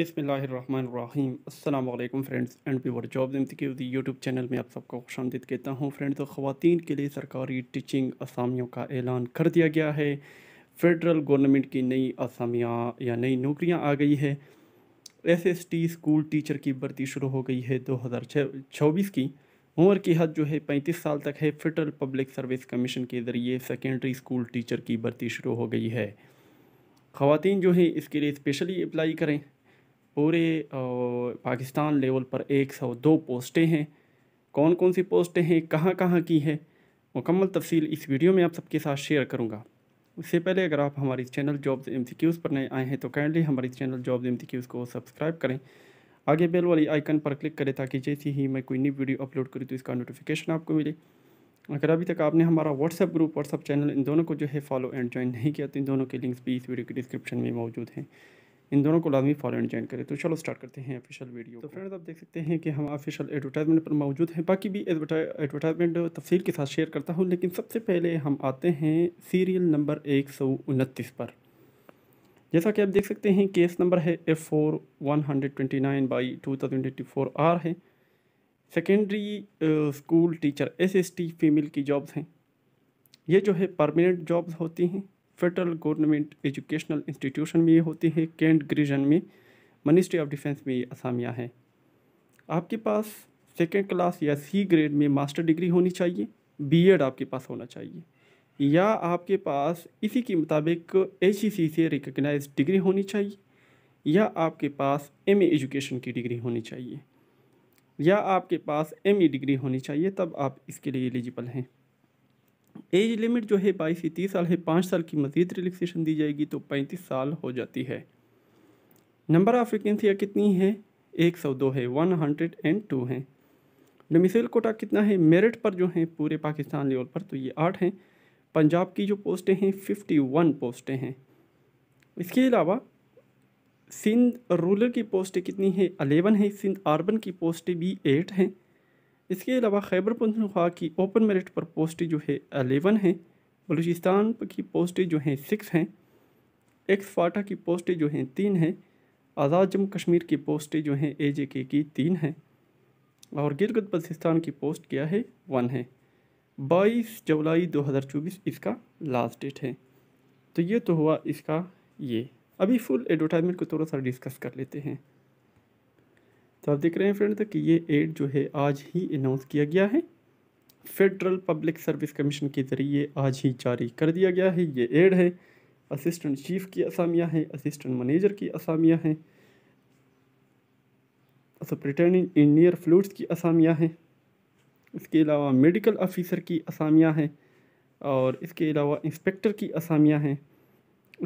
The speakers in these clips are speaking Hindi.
अस्सलाम वालेकुम फ्रेंड्स एंड पीवर जॉब इम्तिक्यू दी यूट्यूब चैनल में आप सबको खुश आमदीद कहता हूँ फ्रेंड्स तो ख़वान के लिए सरकारी टीचिंग असामियों का ऐलान कर दिया गया है फेडरल गवर्नमेंट की नई असामियाँ या नई नौकरियाँ आ गई है S S T school teacher की भर्ती शुरू हो गई है दो हज़ार चौबीस की उम्र की हद जो है पैंतीस साल तक है फेडरल पब्लिक सर्विस कमीशन के ज़रिए सेकेंडरी स्कूल टीचर की भर्ती शुरू हो गई है ख़वान जो हैं इसके लिए स्पेशली अप्लाई करें पूरे पाकिस्तान लेवल पर एक सौ दो पोस्टें हैं कौन कौन सी पोस्टें हैं कहाँ कहाँ की हैं मुकम्मल तफसील इस वीडियो में आप सबके साथ शेयर करूँगा उससे पहले अगर आप हमारे चैनल जॉब्स एम पर नए आए हैं तो काइंडली हमारे चैनल जॉब्स एम को सब्सक्राइब करें आगे बेल वाली आइकन पर क्लिक करें ताकि जैसे ही मैं कोई नई वीडियो अपलोड करूँ तो इसका नोटिफिकेशन आपको मिले अगर अभी तक आपने हमारा व्हाट्सएप ग्रुप व्हाट्सअप चैनल इन दोनों को जो है फॉलो एंड ज्वाइन नहीं किया तो इन दोनों के लिंक्स भी इस वीडियो के डिस्क्रिप्शन में मौजूद हैं इन दोनों को लाजमी फॉरन ज्वाइन करें तो चलो स्टार्ट करते हैं ऑफिशियल वीडियो तो फ्रेंड्स आप देख सकते हैं कि हम ऑफिशियल एडवर्टाइजमेंट पर मौजूद हैं बाकी भी एडवर्टाइजमेंट तफसील के साथ शेयर करता हूँ लेकिन सबसे पहले हम आते हैं सीरियल नंबर एक सौ उनतीस पर जैसा कि आप देख सकते हैं केस नंबर है F four one hundred twenty nine by two thousand twenty four R है secondary school teacher S S T female की जॉब्स हैं ये जो है परमानेंट जॉब्स होती हैं फेडरल गवर्नमेंट एजुकेशनल इंस्टीट्यूशन में ये होती है कैंट ग्रीजन में मिनिस्ट्री ऑफ डिफेंस में ये असामियाँ हैं आपके पास सेकेंड क्लास या सी ग्रेड में मास्टर डिग्री होनी चाहिए बीएड आपके पास होना चाहिए या आपके पास इसी के मुताबिक एच से रिकगनाइज डिग्री होनी चाहिए या आपके पास एम एजुकेशन की डिग्री होनी चाहिए या आपके पास एम डिग्री होनी चाहिए तब आप इसके लिए एलिजिबल हैं एज लिमिट जो है बाईस से तीस साल है पाँच साल की मज़ीद रिलैक्सेशन दी जाएगी तो पैंतीस साल हो जाती है नंबर ऑफ़ वैकेंसियाँ कितनी है एक सौ दो है वन हंड्रेड एंड टू हैं डोमिसल कोटा कितना है मेरिट पर जो है पूरे पाकिस्तान लेवल पर तो ये आठ हैं पंजाब की जो पोस्टें हैं फिफ्टी वन पोस्टें हैं इसके अलावा सिंध रूरल की पोस्टें कितनी हैं अलेवन है सिंध आर्बन की पोस्टें भी एट हैं इसके अलावा खैबर पुनखा की ओपन मेरिट पर पोस्टें जो है अलेवन हैं बलूचिस्तान की पोस्टें जो हैं सिक्स हैं एक्स फाटा की पोस्टें जो हैं तीन हैं आज़ाद जम्मू कश्मीर की पोस्टें जो हैं ए जे के की तीन हैं और गिरगत बल्तिस्तान की पोस्ट क्या है वन है बाईस जुलाई दो हज़ार चौबीस इसका लास्ट डेट है तो ये तो हुआ इसका ये अभी फुल एडवर्टाइजमेंट को थोड़ा सा डिस्कस कर लेते हैं तो आप देख रहे हैं फ्रेंड कि ये एड जो है आज ही अनाउंस किया गया है फेडरल पब्लिक सर्विस कमीशन के ज़रिए आज ही जारी कर दिया गया है ये एड है असिस्टेंट चीफ की असामियाँ हैं असिस्टेंट मैनेजर की असामियाँ हैं रिटर्निंग इंजीनियर फ्लूट्स की असामियाँ हैं इसके अलावा मेडिकल ऑफिसर की असामियाँ हैं और इसके अलावा इंस्पेक्टर की असामियाँ हैं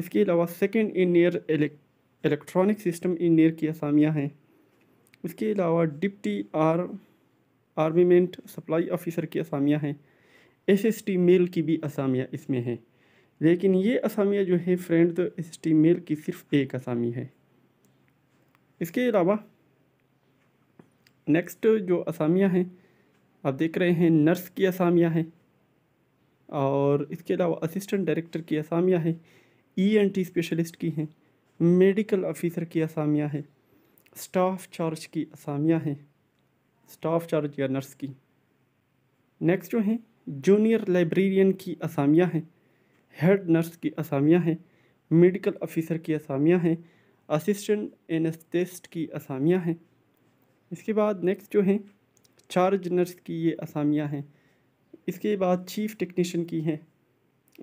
इसके अलावा second engineer electronic system engineer की असामियाँ हैं उसके अलावा deputy R armament supply officer की असामियाँ हैं एस एस टी मेल की भी असामियाँ इसमें हैं लेकिन ये असामियाँ जो हैं फ्रेंड तो एस टी मेल की सिर्फ एक असामी है इसके अलावा नेक्स्ट जो असामियाँ हैं आप देख रहे हैं नर्स की असामियाँ हैं और इसके अलावा असिस्टेंट डायरेक्टर की असामियाँ हैं ई एन टी स्पेशलिस्ट की हैं मेडिकल ऑफिसर की असामियाँ हैं स्टाफ चार्ज की असामियाँ हैं स्टाफ चार्ज या नर्स की नेक्स्ट जो हैं जूनियर लाइब्रेरियन की असामियाँ हैं हेड नर्स की असामियाँ हैं मेडिकल ऑफिसर की असामियाँ हैं असिस्टेंट एनस्टेस्ट की असामियाँ हैं इसके बाद नेक्स्ट जो हैं चार्ज नर्स की ये असामियाँ हैं इसके बाद चीफ टेक्नीशियन की हैं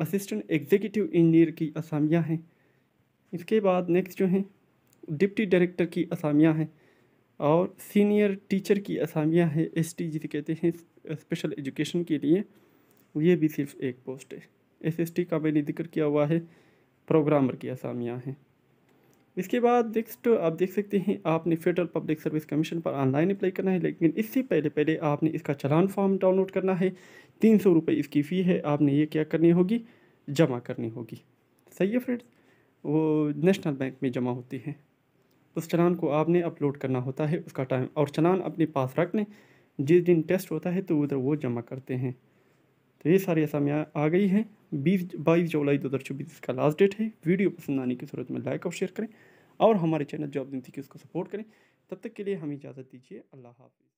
असिस्टेंट एग्जीक्यूटिव इंजीनियर की असामियाँ हैं इसके बाद नेक्स्ट जो हैं डिप्टी डायरेक्टर की असामियाँ हैं और सीनियर टीचर की असामियाँ हैं एस टी जिसे कहते हैं स्पेशल एजुकेशन के लिए ये भी सिर्फ एक पोस्ट है एस एस टी का मैंने जिक्र किया हुआ है प्रोग्रामर की असामियाँ हैं इसके बाद नेक्स्ट आप देख सकते हैं आपने फेडरल पब्लिक सर्विस कमीशन पर ऑनलाइन अप्लाई करना है लेकिन इससे पहले पहले आपने इसका चलान फॉर्म डाउनलोड करना है तीन सौ रुपये इसकी फ़ी है आपने ये क्या करनी होगी जमा करनी होगी सही है फ्रेंड्स वो नेशनल बैंक में जमा होती हैं उस चलान को आपने अपलोड करना होता है उसका टाइम और चलान अपने पास रख लें जिस दिन टेस्ट होता है तो उधर वो जमा करते हैं तो ये सारी असामियाँ आ गई हैं बीस बाईस जुलाई दो हज़ार चौबीस इसका लास्ट डेट है वीडियो पसंद आने की सूरत में लाइक और शेयर करें और हमारे चैनल जॉब कि उसको सपोर्ट करें तब तक के लिए हमें इजाज़त दीजिए अल्लाह हाफि